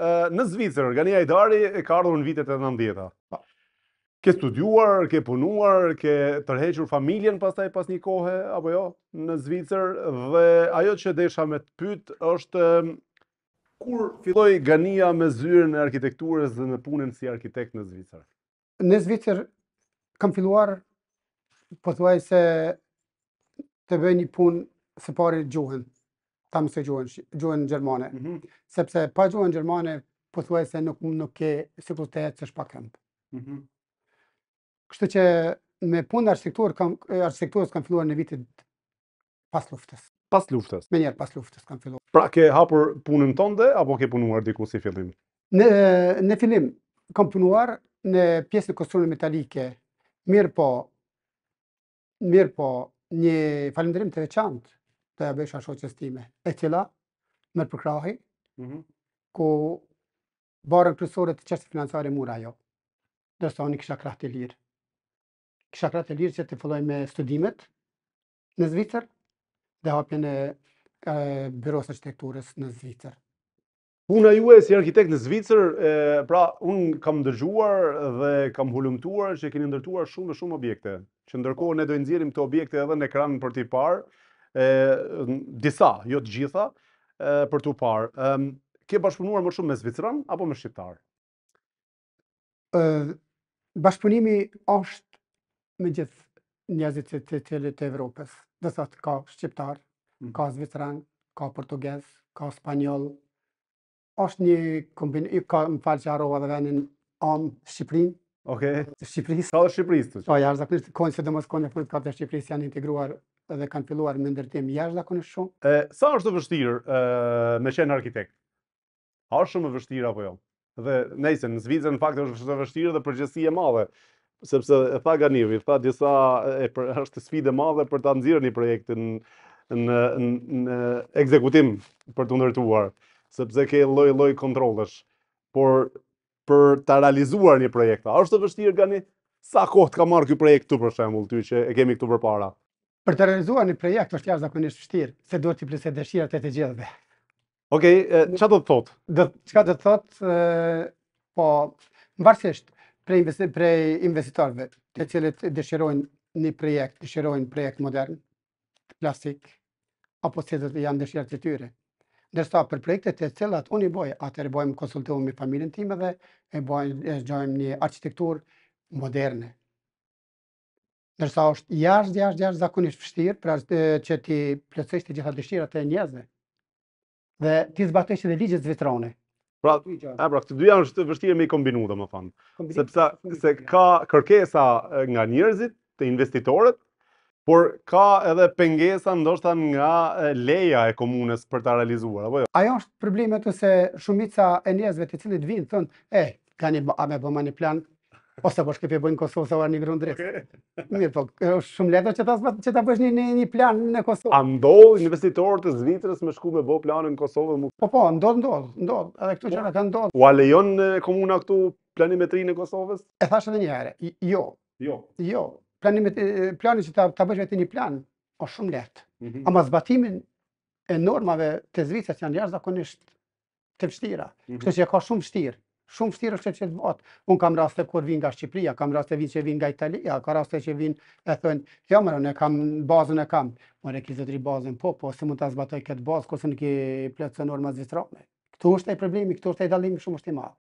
në Zvicër, Gania Ajdari e ka ardhur në vitet e nëndjeta. Po. Ke studuar, ke punuar, ke tërhequr familjen pas taj pas një kohë, apo jo, në Zvicër, dhe ajo që desha me të pytë është ehm, kur filloj Gania me zyrën e arkitekturës dhe me punën si arkitekt në Zvicër? Në Zvicër kam filluar, po vaj se të bëj një punë se pari gjuhën ta mu se gjojnë në Gjermane. Mhm. Sepse pa gjojnë në Gjermane, po se nuk mund nuk ke siklus të hetë se shpa mhm. Kështu që me punë arhitekturës kam filluar në vitit pas luftës. Pas luftës? Me njerë pas luftës kam filluar. Pra ke hapur punëm tënde, apo ke punuar diku si fillim? Në në fillim, kam punuar në pjesë në kostrune metalike. Mirë po, mirë po, një falimderim të veçantë, të jabesha shoqës time, e cila më përkrahi, mm -hmm. ku barën kërësore të qështë financare mura jo, dërsa unë kisha krahë të lirë. Kisha krahë të lirë që të filloj me studimet në Zvicër dhe hapjen e, Byrosë Birosë Arkitekturës në Zvicër. Puna ju e si arkitekt në Zvicër, e, pra unë kam ndërgjuar dhe kam hullumtuar që keni ndërtuar shumë dhe shumë objekte, që ndërkohë ne dojnë zirim të objekte edhe në ekran për t'i parë, disa, jo të gjitha, për të parë. Ke bashkëpunuar më shumë me Zvicran apo me Shqiptarë? Bashkëpunimi është me gjithë njëzit të të të të Evropës. Dhe thëtë ka Shqiptarë, mm-hmm. ka Zvicran, ka Portugez, ka Spanjol. është një kombinë, i ka më falë që arroba dhe venin anë Shqiprinë, Okay. Shqipërisë. Ka dhe Shqipërisë të që? Po, jarë zakonisht, konë që dhe mos konë e furit ka të Shqipërisë janë integruar edhe kanë filluar me ndërtim jashtë akon shumë. Ë, sa është e vështirë me qenë arkitekt? A është shumë e vështirë apo jo? Dhe nejse, në Zvizë në fakt është të e vështirë dhe përgjësi e madhe, sepse e tha Ganivi, tha disa e për është sfide e madhe për ta nëzirë një projekt në në në ekzekutim për të ndërtuar, sepse ke lloj-lloj kontrollesh. Por për ta realizuar një projekt, a është e vështirë Gani Sa kohë të ka marrë ky projekt këtu për shembull, ty që e kemi këtu përpara? Për të realizuar një projekt është jashtë zakonisht fështirë, se duhet të plisë dëshirat e të gjithëve. Okej, çfarë që do të thotë? Që do të thotë, po, më prej, prej investitorve, të cilët dëshirojnë një projekt, dëshirojnë projekt modern, klasik, apo se dhe janë dëshirat e tyre. Ndërsa për projektet e cilat unë i boj, atër i bojmë konsultuar me familjen time dhe e bojmë një arkitekturë moderne, Nërsa është jashtë, jashtë, jashtë zakonisht fështirë, pra që ti plëcështë të gjitha dëshirat e njëzve. Dhe ti zbatështë dhe ligjet zvitrone. Pra, e, pra këtë dy janë është vështirë me i kombinu dhe më fanë. Sepse se ka kërkesa nga njerëzit, të investitorët, por ka edhe pengesa ndoshta nga leja e komunës për ta realizuar apo jo. Ajo është problemi atë se shumica e njerëzve të cilët vinë thonë, "E, eh, a më një plan Ose po shkepe bën Kosovë sa vani grundre. Mirë po, shumë lehtë që ta që ta bësh një një plan në Kosovë. A ndodh investitor të Zvicrës më shku me bë planin në Kosovë? Po po, ndodh ndodh, ndodh. Edhe këtu çana kanë ndodh. U a lejon komuna këtu planimetrinë e Kosovës? E thash edhe një herë, jo. Jo. Jo. Planimet plani që ta ta bësh vetë një plan është shumë lehtë. Mhm. A zbatimin e normave të Zvicrës janë jashtëzakonisht të vështira. Mhm. Kështu që ka shumë vështirë. Shumë fështirë është që të vatë. Unë kam raste kur vinë nga Shqipëria, kam raste vinë që vinë nga Italia, ka raste që vinë e thënë, jo mërë, në kam bazën e kam. Po e bazën, po, po, si mund të zbatoj këtë bazë, kësë në ki plëtë të normë Këtu është e problemi, këtu është e dalimi shumë është i madhë.